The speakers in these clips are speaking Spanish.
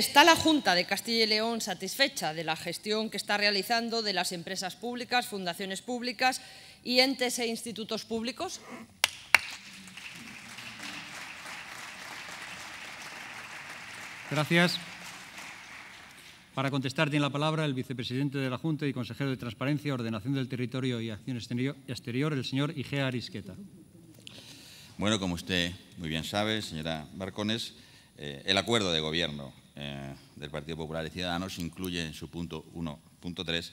¿Está la Junta de Castilla y León satisfecha de la gestión que está realizando de las empresas públicas, fundaciones públicas y entes e institutos públicos? Gracias. Para contestar tiene la palabra el vicepresidente de la Junta y consejero de Transparencia, Ordenación del Territorio y Acción Exterior, el señor Igea Arisqueta. Bueno, como usted muy bien sabe, señora Barcones, eh, el acuerdo de gobierno eh, del Partido Popular y Ciudadanos incluye en su punto 1.3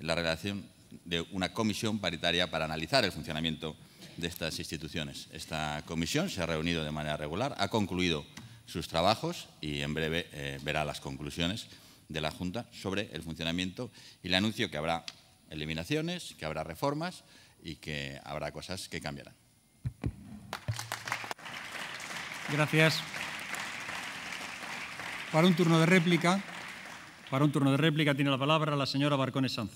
la relación de una comisión paritaria para analizar el funcionamiento de estas instituciones. Esta comisión se ha reunido de manera regular, ha concluido sus trabajos y en breve eh, verá las conclusiones de la Junta sobre el funcionamiento y le anuncio que habrá eliminaciones, que habrá reformas y que habrá cosas que cambiarán. Gracias. Para un turno de réplica, para un turno de réplica tiene la palabra la señora Barcones Sanz.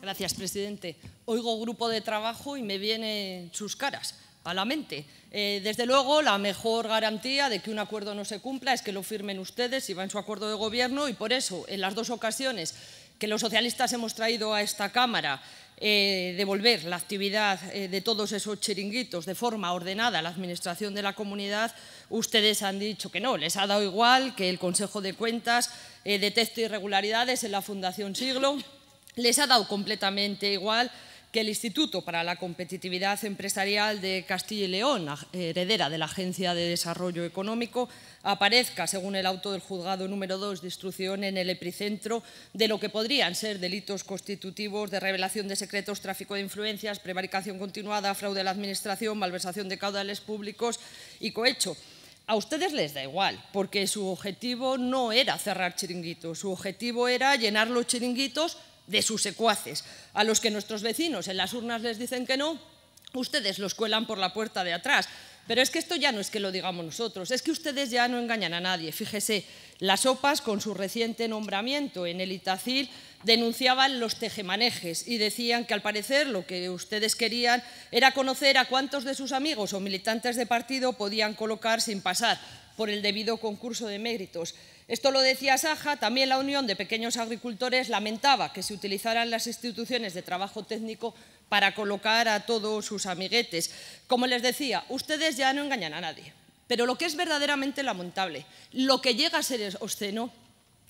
Gracias, presidente. Oigo grupo de trabajo y me vienen sus caras a la mente. Eh, desde luego, la mejor garantía de que un acuerdo no se cumpla es que lo firmen ustedes y va en su acuerdo de gobierno y por eso, en las dos ocasiones que los socialistas hemos traído a esta Cámara eh, devolver la actividad eh, de todos esos chiringuitos de forma ordenada a la Administración de la Comunidad, ustedes han dicho que no, les ha dado igual que el Consejo de Cuentas eh, detecte irregularidades en la Fundación Siglo, les ha dado completamente igual que el Instituto para la Competitividad Empresarial de Castilla y León, heredera de la Agencia de Desarrollo Económico, aparezca, según el auto del juzgado número 2 de instrucción, en el epicentro de lo que podrían ser delitos constitutivos de revelación de secretos, tráfico de influencias, prevaricación continuada, fraude a la Administración, malversación de caudales públicos y cohecho. A ustedes les da igual, porque su objetivo no era cerrar chiringuitos, su objetivo era llenar los chiringuitos de sus secuaces, a los que nuestros vecinos en las urnas les dicen que no, ustedes los cuelan por la puerta de atrás. Pero es que esto ya no es que lo digamos nosotros, es que ustedes ya no engañan a nadie. Fíjese, las OPAs con su reciente nombramiento en el Itacil denunciaban los tejemanejes y decían que al parecer lo que ustedes querían era conocer a cuántos de sus amigos o militantes de partido podían colocar sin pasar por el debido concurso de méritos. Esto lo decía Saja, también la Unión de Pequeños Agricultores lamentaba que se utilizaran las instituciones de trabajo técnico para colocar a todos sus amiguetes. Como les decía, ustedes ya no engañan a nadie. Pero lo que es verdaderamente lamentable, lo que llega a ser obsceno,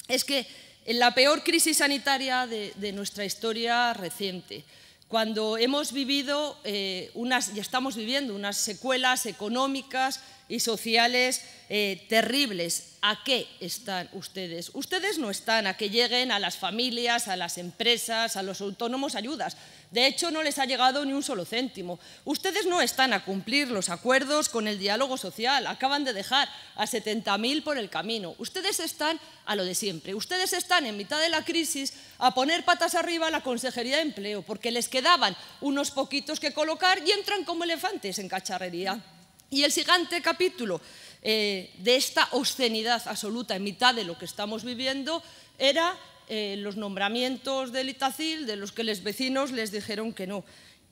es que en la peor crisis sanitaria de, de nuestra historia reciente, cuando hemos vivido eh, unas, y estamos viviendo unas secuelas económicas y sociales eh, terribles. ¿A qué están ustedes? Ustedes no están a que lleguen a las familias, a las empresas, a los autónomos ayudas. De hecho, no les ha llegado ni un solo céntimo. Ustedes no están a cumplir los acuerdos con el diálogo social. Acaban de dejar a 70.000 por el camino. Ustedes están a lo de siempre. Ustedes están en mitad de la crisis a poner patas arriba a la Consejería de Empleo porque les quedaban unos poquitos que colocar y entran como elefantes en cacharrería. Y el siguiente capítulo eh, de esta obscenidad absoluta en mitad de lo que estamos viviendo era eh, los nombramientos del Itacil, de los que los vecinos les dijeron que no.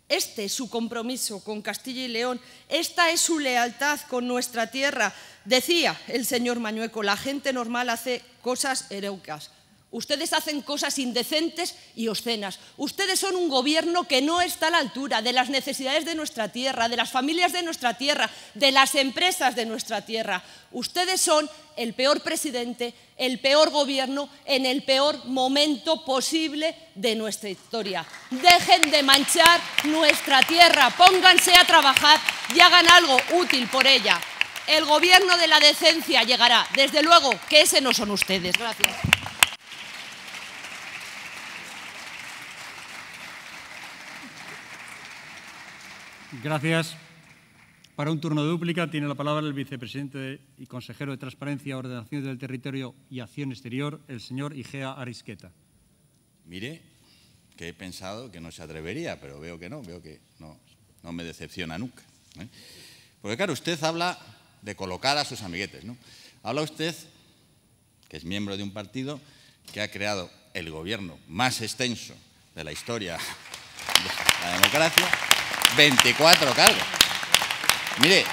Este es su compromiso con Castilla y León, esta es su lealtad con nuestra tierra. Decía el señor Mañueco, la gente normal hace cosas heroicas. Ustedes hacen cosas indecentes y obscenas. Ustedes son un gobierno que no está a la altura de las necesidades de nuestra tierra, de las familias de nuestra tierra, de las empresas de nuestra tierra. Ustedes son el peor presidente, el peor gobierno, en el peor momento posible de nuestra historia. Dejen de manchar nuestra tierra, pónganse a trabajar y hagan algo útil por ella. El gobierno de la decencia llegará. Desde luego que ese no son ustedes. Gracias. Gracias. Para un turno de dúplica tiene la palabra el vicepresidente y consejero de Transparencia, Ordenación del Territorio y Acción Exterior, el señor Igea Arisqueta. Mire, que he pensado que no se atrevería, pero veo que no, veo que no, me decepciona nunca. ¿eh? Porque claro, usted habla de colocar a sus amiguetes, ¿no? Habla usted, que es miembro de un partido que ha creado el gobierno más extenso de la historia de la democracia, 24 cargos. Mire,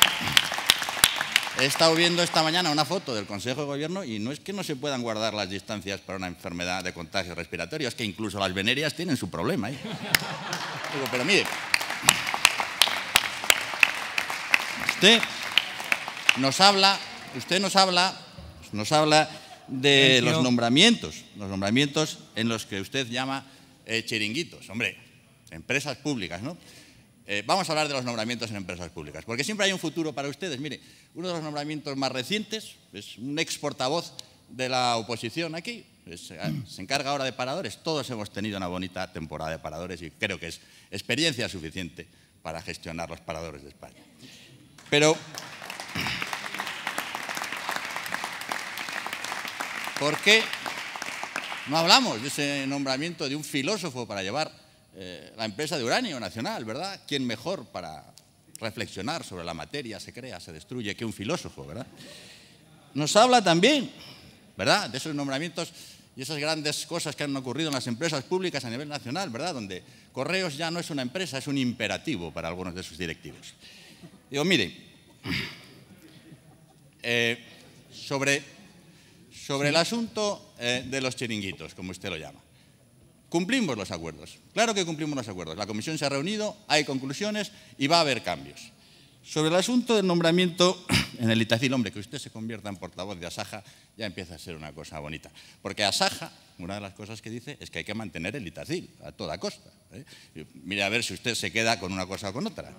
he estado viendo esta mañana una foto del Consejo de Gobierno y no es que no se puedan guardar las distancias para una enfermedad de contagio respiratorio, es que incluso las venerias tienen su problema ahí. ¿eh? pero mire, usted nos habla, usted nos habla, nos habla de los nombramientos, los nombramientos en los que usted llama eh, chiringuitos, hombre, empresas públicas, ¿no? Eh, vamos a hablar de los nombramientos en empresas públicas, porque siempre hay un futuro para ustedes. Mire, uno de los nombramientos más recientes es un ex portavoz de la oposición aquí, eh, se encarga ahora de paradores. Todos hemos tenido una bonita temporada de paradores y creo que es experiencia suficiente para gestionar los paradores de España. Pero, ¿por qué no hablamos de ese nombramiento de un filósofo para llevar eh, la empresa de uranio nacional, ¿verdad? ¿Quién mejor para reflexionar sobre la materia, se crea, se destruye, que un filósofo, ¿verdad? Nos habla también, ¿verdad?, de esos nombramientos y esas grandes cosas que han ocurrido en las empresas públicas a nivel nacional, ¿verdad?, donde Correos ya no es una empresa, es un imperativo para algunos de sus directivos. Digo, mire, eh, sobre, sobre el asunto eh, de los chiringuitos, como usted lo llama. Cumplimos los acuerdos. Claro que cumplimos los acuerdos. La comisión se ha reunido, hay conclusiones y va a haber cambios. Sobre el asunto del nombramiento en el Itacil, hombre, que usted se convierta en portavoz de Asaja ya empieza a ser una cosa bonita. Porque Asaja, una de las cosas que dice es que hay que mantener el Itacil a toda costa. ¿eh? Mire a ver si usted se queda con una cosa o con otra.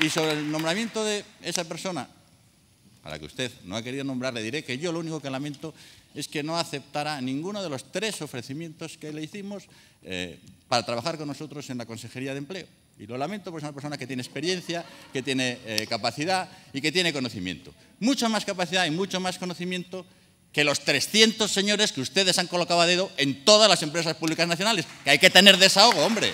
Y sobre el nombramiento de esa persona, a la que usted no ha querido nombrar, le diré que yo lo único que lamento es que no aceptara ninguno de los tres ofrecimientos que le hicimos eh, para trabajar con nosotros en la Consejería de Empleo. Y lo lamento porque es una persona que tiene experiencia, que tiene eh, capacidad y que tiene conocimiento. Mucha más capacidad y mucho más conocimiento que los 300 señores que ustedes han colocado a dedo en todas las empresas públicas nacionales. Que hay que tener desahogo, hombre.